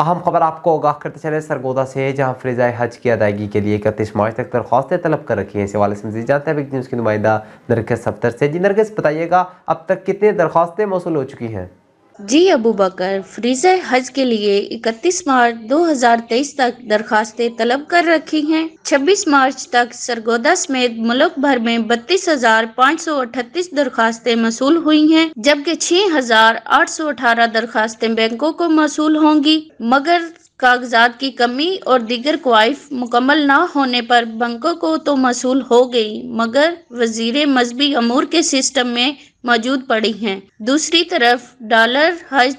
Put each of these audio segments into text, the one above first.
अहम खबर आपको आगाह करते चले सरगोदा से जहाँ फ्रिजाए हज की अदायगी के लिए इकतीस मार्च तक दरख्वास्तें तलब कर रखी हैं इस हवाले से मजीद जानते हैं न्यूज़ नुमाइंदा नरगस सफ्तर से जी नरगस बताइएगा अब तक कितनी दरख्वास्तें मौसू हो चुकी हैं जी अबू बकर फ्रीज हज के लिए 31 मार्च 2023 तक दरखास्तें तलब कर रखी हैं 26 मार्च तक सरगोदा समेत मुल्क भर में बत्तीस हजार पाँच सौ अठतीस दरखास्तें मसूल हुई हैं जबकि छह हजार आठ सौ अठारह दरखास्तें बैंकों को मसूल होंगी मगर कागजात की कमी और दीगर क्वाइफ मुकम्मल न होने पर बैंकों को तो मसूल हो गई मगर वजीर मजहबी अमूर के सिस्टम में मौजूद पड़ी हैं दूसरी तरफ डॉलर हज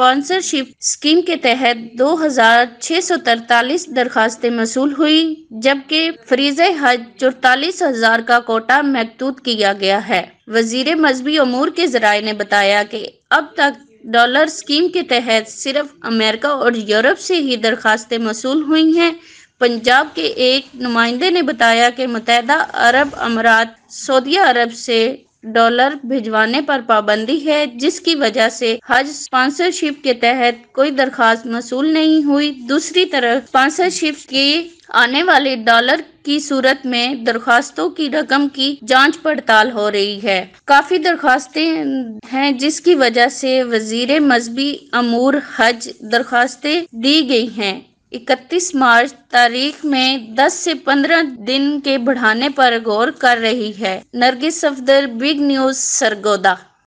स्पॉन्सरशिप स्कीम के तहत दो हजार छह सौ तरतालीस दरखास्तें वसूल हुई जबकि फरीज हज चौतालीस हजार का कोटा महदूद किया गया है वजीर मजहबी अमूर के जराये ने बताया कि अब तक डॉलर स्कीम के तहत सिर्फ अमेरिका और यूरोप से ही दरखास्तें मसूल हुई हैं पंजाब के एक नुमाइंदे ने बताया कि मुतहदा अरब अमारात सऊदी अरब से डॉलर भिजवाने पर पाबंदी है जिसकी वजह से हज स्पॉन्सरशिप के तहत कोई दरखास्त मसूल नहीं हुई दूसरी तरफ स्पॉन्सरशिप की आने वाले डॉलर की सूरत में दरखास्तों की रकम की जांच पड़ताल हो रही है काफी दरखास्तें हैं जिसकी वजह से वजीर मजहबी अमूर हज दरखास्तें दी गई हैं 31 मार्च तारीख में 10 से 15 दिन के बढ़ाने पर गौर कर रही है नरगिस सफदर बिग न्यूज सरगोदा